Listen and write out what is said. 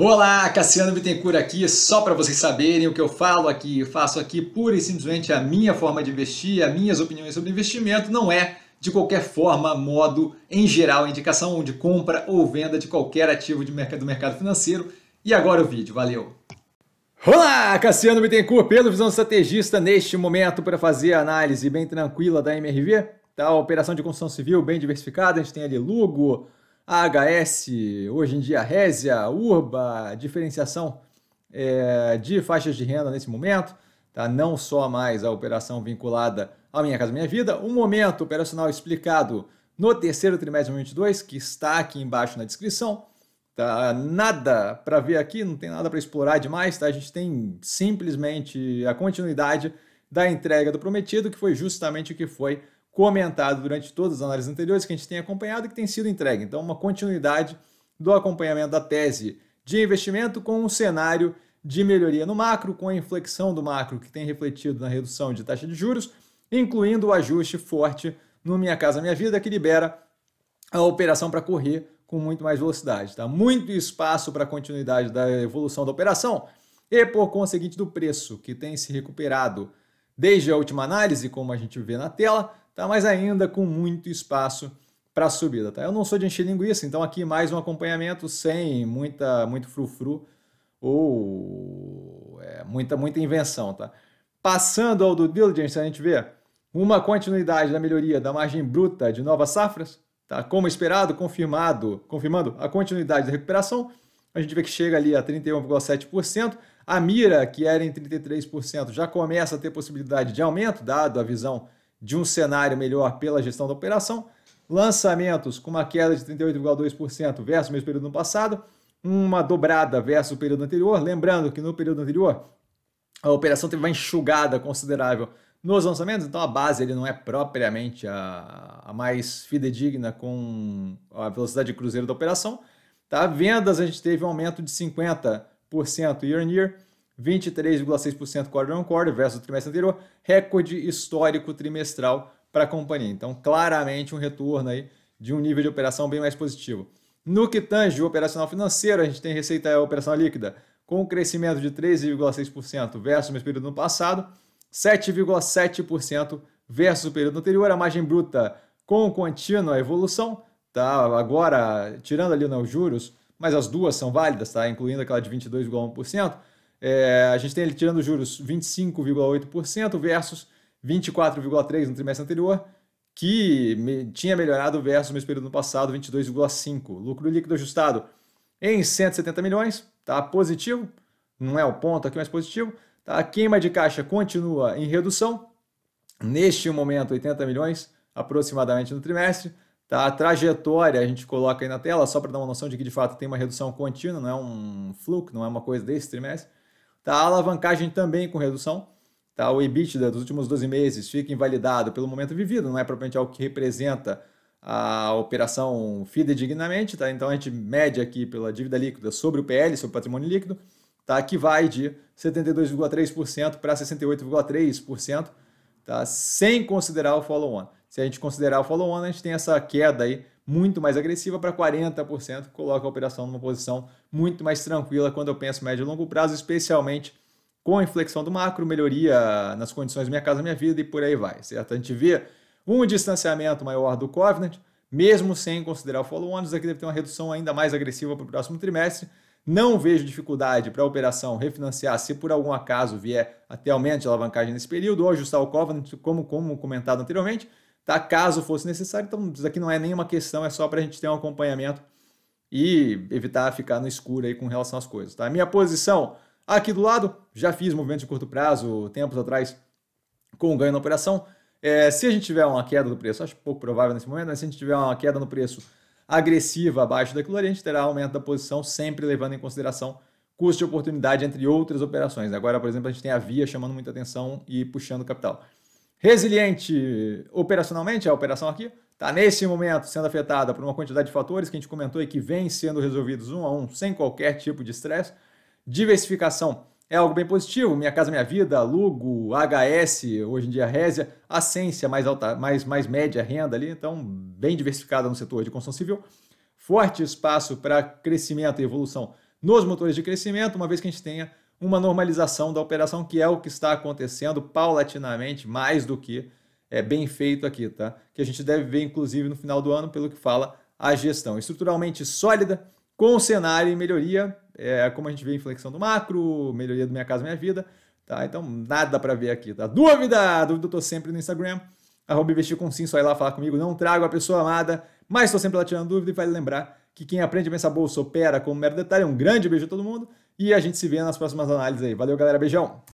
Olá, Cassiano Bittencourt aqui, só para vocês saberem o que eu falo aqui, eu faço aqui pura e simplesmente a minha forma de investir, as minhas opiniões sobre investimento, não é de qualquer forma, modo, em geral, indicação de compra ou venda de qualquer ativo de mercado, do mercado financeiro. E agora o vídeo, valeu! Olá, Cassiano Bittencourt, pelo Visão Estrategista, neste momento para fazer a análise bem tranquila da MRV, Tá, operação de construção civil bem diversificada, a gente tem ali Lugo, AHS, hoje em dia Résia, Urba, diferenciação é, de faixas de renda nesse momento, tá? não só mais a operação vinculada à Minha Casa Minha Vida, um momento operacional explicado no terceiro trimestre de 2022, que está aqui embaixo na descrição. Tá? Nada para ver aqui, não tem nada para explorar demais, tá? a gente tem simplesmente a continuidade da entrega do prometido, que foi justamente o que foi comentado durante todas as análises anteriores que a gente tem acompanhado e que tem sido entregue. Então, uma continuidade do acompanhamento da tese de investimento com um cenário de melhoria no macro, com a inflexão do macro que tem refletido na redução de taxa de juros, incluindo o ajuste forte no Minha Casa Minha Vida, que libera a operação para correr com muito mais velocidade. Tá? Muito espaço para continuidade da evolução da operação e, por conseguinte, do preço, que tem se recuperado desde a última análise, como a gente vê na tela, tá? mas ainda com muito espaço para subida. Tá? Eu não sou de encher linguiça, então aqui mais um acompanhamento sem muita, muito frufru ou é, muita, muita invenção. Tá? Passando ao do diligence, a gente vê uma continuidade da melhoria da margem bruta de novas safras, tá? como esperado, confirmado, confirmando a continuidade da recuperação. A gente vê que chega ali a 31,7%. A mira, que era em 33%, já começa a ter possibilidade de aumento, dado a visão de um cenário melhor pela gestão da operação. Lançamentos com uma queda de 38,2% versus o mesmo período no passado, uma dobrada versus o período anterior. Lembrando que no período anterior a operação teve uma enxugada considerável nos lançamentos, então a base ele não é propriamente a, a mais fidedigna com a velocidade de cruzeiro da operação. Tá? Vendas a gente teve um aumento de 50% year on year 23,6% quarter on quarter versus o trimestre anterior, recorde histórico trimestral para a companhia. Então, claramente um retorno aí de um nível de operação bem mais positivo. No que tange o operacional financeiro, a gente tem receita operacional líquida com um crescimento de 13,6% versus o mesmo período no passado, 7,7% versus o período anterior, a margem bruta com contínua evolução, tá? Agora, tirando ali né, os juros, mas as duas são válidas, tá? Incluindo aquela de 22,1%, é, a gente tem ele tirando juros 25,8% versus 24,3% no trimestre anterior, que me, tinha melhorado versus o mesmo período no passado, 22,5%. Lucro líquido ajustado em 170 milhões, tá positivo, não é o ponto aqui, mas positivo. Tá? A queima de caixa continua em redução, neste momento 80 milhões aproximadamente no trimestre. Tá? A trajetória a gente coloca aí na tela, só para dar uma noção de que de fato tem uma redução contínua, não é um fluxo, não é uma coisa desse trimestre. Tá? A alavancagem também com redução. Tá? O EBITDA dos últimos 12 meses fica invalidado pelo momento vivido, não é propriamente algo que representa a operação fidedignamente. Tá? Então a gente mede aqui pela dívida líquida sobre o PL, sobre o patrimônio líquido, tá? que vai de 72,3% para 68,3%, tá? sem considerar o follow-on. Se a gente considerar o follow-on, a gente tem essa queda aí muito mais agressiva para 40%, que coloca a operação numa posição muito mais tranquila quando eu penso médio e longo prazo, especialmente com a inflexão do macro, melhoria nas condições Minha Casa Minha Vida e por aí vai, certo? A gente vê um distanciamento maior do Covenant, mesmo sem considerar o follow-on, isso aqui deve ter uma redução ainda mais agressiva para o próximo trimestre. Não vejo dificuldade para a operação refinanciar se por algum acaso vier até aumento de alavancagem nesse período ou ajustar o Covenant, como, como comentado anteriormente, tá? Caso fosse necessário, então isso aqui não é nenhuma questão, é só para a gente ter um acompanhamento e evitar ficar no escuro aí com relação às coisas, tá? Minha posição aqui do lado, já fiz movimentos de curto prazo tempos atrás com ganho na operação. É, se a gente tiver uma queda do preço, acho pouco provável nesse momento, mas se a gente tiver uma queda no preço agressiva abaixo daquilo ali, a gente terá aumento da posição, sempre levando em consideração custo de oportunidade, entre outras operações. Agora, por exemplo, a gente tem a Via chamando muita atenção e puxando capital. Resiliente operacionalmente, a operação aqui está nesse momento sendo afetada por uma quantidade de fatores que a gente comentou e que vem sendo resolvidos um a um, sem qualquer tipo de estresse. Diversificação é algo bem positivo. Minha Casa Minha Vida, Lugo, HS, hoje em dia Résia, Ascência, mais, alta, mais, mais média renda ali, então bem diversificada no setor de construção civil. Forte espaço para crescimento e evolução nos motores de crescimento, uma vez que a gente tenha uma normalização da operação, que é o que está acontecendo paulatinamente, mais do que é bem feito aqui, tá? Que a gente deve ver, inclusive, no final do ano, pelo que fala a gestão. Estruturalmente sólida, com cenário e melhoria, é, como a gente vê inflexão do macro, melhoria do Minha Casa Minha Vida, tá? Então, nada para ver aqui, tá? Dúvida? Dúvida eu tô sempre no Instagram, arroba investir com sim, só ir lá falar comigo, não trago a pessoa amada, mas estou sempre lá tirando dúvida e vale lembrar que quem aprende a pensar bolsa opera como mero detalhe. Um grande beijo a todo mundo e a gente se vê nas próximas análises aí. Valeu, galera. Beijão!